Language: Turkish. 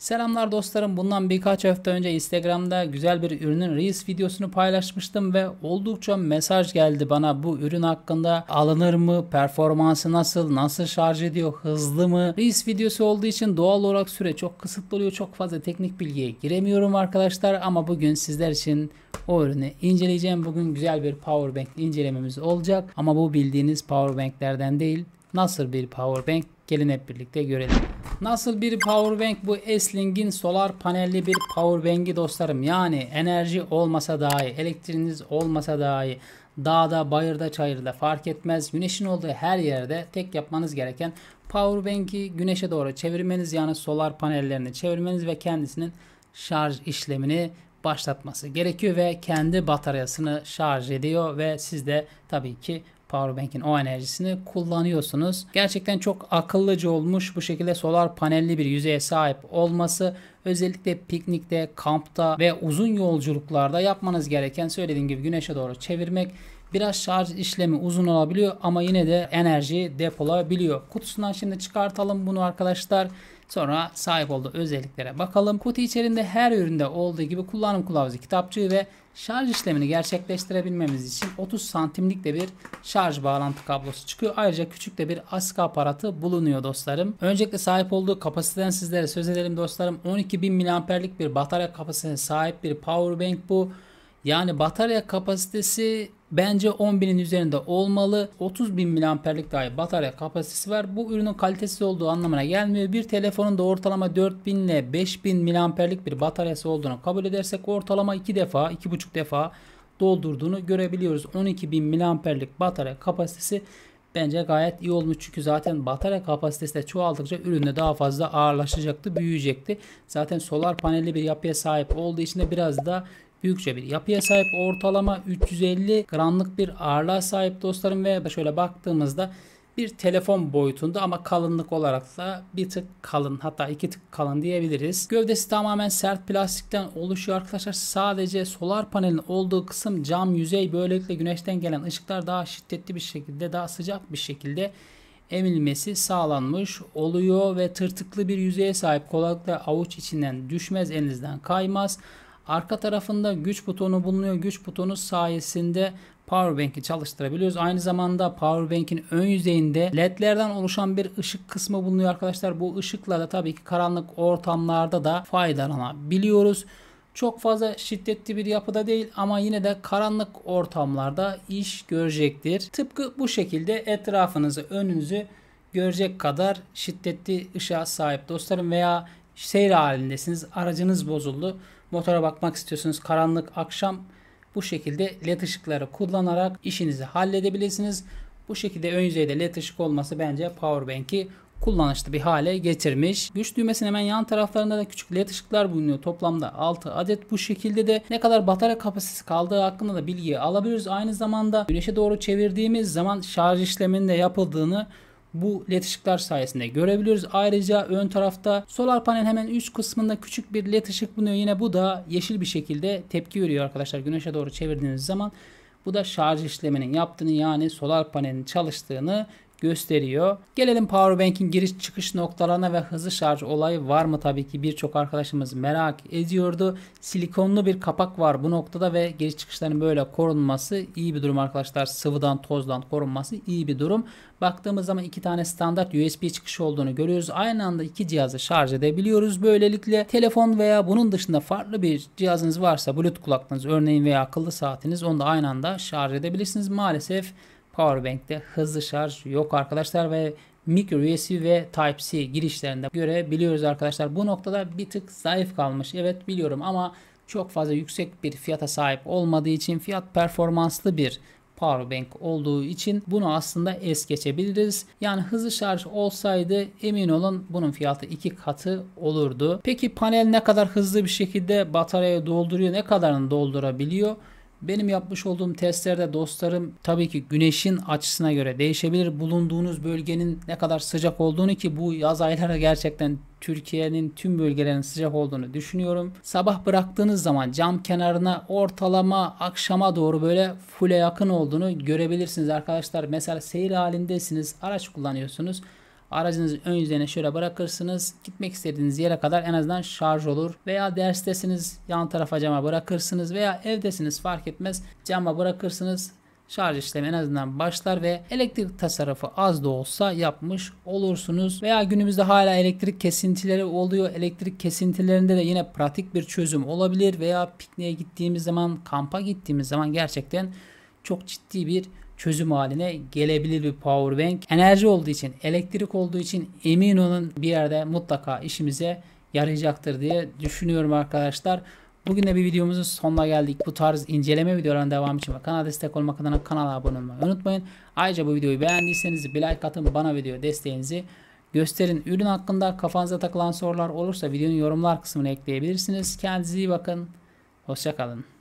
Selamlar dostlarım. Bundan birkaç hafta önce Instagram'da güzel bir ürünün Reels videosunu paylaşmıştım ve oldukça mesaj geldi bana bu ürün hakkında alınır mı? Performansı nasıl? Nasıl şarj ediyor? Hızlı mı? Reels videosu olduğu için doğal olarak süre çok kısıtlı oluyor. Çok fazla teknik bilgiye giremiyorum arkadaşlar ama bugün sizler için o ürünü inceleyeceğim. Bugün güzel bir power bank incelememiz olacak ama bu bildiğiniz power banklerden değil. Nasıl bir power bank? Gelin hep birlikte görelim. Nasıl bir power bank bu Esling'in solar panelli bir power bank'i dostlarım. Yani enerji olmasa dahi, elektriğiniz olmasa dahi, dağda, bayırda, çayırda fark etmez. Güneşin olduğu her yerde tek yapmanız gereken power bank'i güneşe doğru çevirmeniz yani solar panellerini çevirmeniz ve kendisinin şarj işlemini başlatması gerekiyor ve kendi bataryasını şarj ediyor ve siz de tabii ki Powerbank'in o enerjisini kullanıyorsunuz. Gerçekten çok akıllıca olmuş bu şekilde solar panelli bir yüzeye sahip olması Özellikle piknikte, kampta ve uzun yolculuklarda yapmanız gereken söylediğim gibi güneşe doğru çevirmek Biraz şarj işlemi uzun olabiliyor ama yine de enerji depolayabiliyor. Kutusundan şimdi çıkartalım bunu arkadaşlar. Sonra sahip olduğu özelliklere bakalım. Kutu içerisinde her üründe olduğu gibi kullanım kılavuzu kitapçığı ve şarj işlemini gerçekleştirebilmemiz için 30 santimlik de bir şarj bağlantı kablosu çıkıyor. Ayrıca küçük de bir askı aparatı bulunuyor dostlarım. Öncelikle sahip olduğu kapasiteden sizlere söz edelim dostlarım. 12 12.000 miliamperlik bir batarya kapasitesine sahip bir power bank bu. Yani batarya kapasitesi bence 10.000'in üzerinde olmalı. 30.000 miliamperlik dahi batarya kapasitesi var. Bu ürünün kalitesiz olduğu anlamına gelmiyor. Bir telefonun da ortalama 4.000 ile 5.000 miliamperlik bir bataryası olduğunu kabul edersek ortalama 2 defa, 2,5 defa doldurduğunu görebiliyoruz. 12.000 miliamperlik batarya kapasitesi Bence gayet iyi olmuş çünkü zaten batarya kapasitesi de çoğaldıkça üründe daha fazla ağırlaşacaktı, büyüyecekti. Zaten solar panelli bir yapıya sahip olduğu için de biraz da büyükçe bir yapıya sahip ortalama 350 gramlık bir ağırlığa sahip dostlarım ve şöyle baktığımızda bir telefon boyutunda ama kalınlık olarak da bir tık kalın hatta iki tık kalın diyebiliriz. Gövdesi tamamen sert plastikten oluşuyor arkadaşlar. Sadece solar panelin olduğu kısım cam yüzey böylelikle güneşten gelen ışıklar daha şiddetli bir şekilde daha sıcak bir şekilde emilmesi sağlanmış oluyor ve tırtıklı bir yüzeye sahip kolaylıkla avuç içinden düşmez elinizden kaymaz. Arka tarafında güç butonu bulunuyor. Güç butonu sayesinde Powerbank'i çalıştırabiliyoruz. Aynı zamanda Powerbank'in ön yüzeyinde ledlerden oluşan bir ışık kısmı bulunuyor arkadaşlar. Bu ışıkla da tabii ki karanlık ortamlarda da faydalanabiliyoruz. Çok fazla şiddetli bir yapıda değil ama yine de karanlık ortamlarda iş görecektir. Tıpkı bu şekilde etrafınızı, önünüzü görecek kadar şiddetli ışığa sahip dostlarım veya seyir halindesiniz, aracınız bozuldu motora bakmak istiyorsunuz karanlık akşam bu şekilde led ışıkları kullanarak işinizi halledebilirsiniz. Bu şekilde ön yüzeyde led ışık olması bence power banki kullanışlı bir hale getirmiş. Güç düğmesinin hemen yan taraflarında da küçük led ışıklar bulunuyor. Toplamda 6 adet bu şekilde de ne kadar batarya kapasitesi kaldığı hakkında da bilgi alabiliriz. Aynı zamanda güneşe doğru çevirdiğimiz zaman şarj işleminin de yapıldığını bu led ışıklar sayesinde görebiliyoruz. Ayrıca ön tarafta solar panel hemen üst kısmında küçük bir led ışık bulunuyor. Yine bu da yeşil bir şekilde tepki veriyor arkadaşlar güneşe doğru çevirdiğiniz zaman. Bu da şarj işleminin yaptığını yani solar panelin çalıştığını gösteriyor. Gelelim Powerbank'in giriş çıkış noktalarına ve hızlı şarj olayı var mı tabii ki birçok arkadaşımız merak ediyordu. Silikonlu bir kapak var bu noktada ve giriş çıkışların böyle korunması iyi bir durum arkadaşlar. Sıvıdan tozdan korunması iyi bir durum. Baktığımız zaman iki tane standart USB çıkışı olduğunu görüyoruz. Aynı anda iki cihazı şarj edebiliyoruz. Böylelikle telefon veya bunun dışında farklı bir cihazınız varsa Bluetooth kulaklığınız örneğin veya akıllı saatiniz onu da aynı anda şarj edebilirsiniz. Maalesef Powerbank'te hızlı şarj yok arkadaşlar ve micro USB ve Type-C girişlerinde görebiliyoruz arkadaşlar. Bu noktada bir tık zayıf kalmış. Evet biliyorum ama çok fazla yüksek bir fiyata sahip olmadığı için fiyat performanslı bir powerbank olduğu için bunu aslında es geçebiliriz. Yani hızlı şarj olsaydı emin olun bunun fiyatı iki katı olurdu. Peki panel ne kadar hızlı bir şekilde bataryayı dolduruyor? Ne kadarını doldurabiliyor? Benim yapmış olduğum testlerde dostlarım tabii ki güneşin açısına göre değişebilir. Bulunduğunuz bölgenin ne kadar sıcak olduğunu ki bu yaz ayları gerçekten Türkiye'nin tüm bölgelerinin sıcak olduğunu düşünüyorum. Sabah bıraktığınız zaman cam kenarına ortalama akşama doğru böyle full'e yakın olduğunu görebilirsiniz arkadaşlar. Mesela seyir halindesiniz, araç kullanıyorsunuz. Aracınızın ön yüzeyine şöyle bırakırsınız. Gitmek istediğiniz yere kadar en azından şarj olur. Veya derstesiniz yan tarafa cama bırakırsınız veya evdesiniz fark etmez cama bırakırsınız şarj işlemi en azından başlar ve elektrik tasarrufu az da olsa yapmış olursunuz. Veya günümüzde hala elektrik kesintileri oluyor. Elektrik kesintilerinde de yine pratik bir çözüm olabilir veya pikniğe gittiğimiz zaman, kampa gittiğimiz zaman gerçekten çok ciddi bir çözüm haline gelebilir bir power bank. Enerji olduğu için, elektrik olduğu için emin olun bir yerde mutlaka işimize yarayacaktır diye düşünüyorum arkadaşlar. Bugün de bir videomuzun sonuna geldik. Bu tarz inceleme videolarına devamı için kanala destek olmak adına kanala abone olmayı unutmayın. Ayrıca bu videoyu beğendiyseniz bir like atın bana video desteğinizi gösterin. Ürün hakkında kafanıza takılan sorular olursa videonun yorumlar kısmına ekleyebilirsiniz. Kendinize iyi bakın. Hoşçakalın.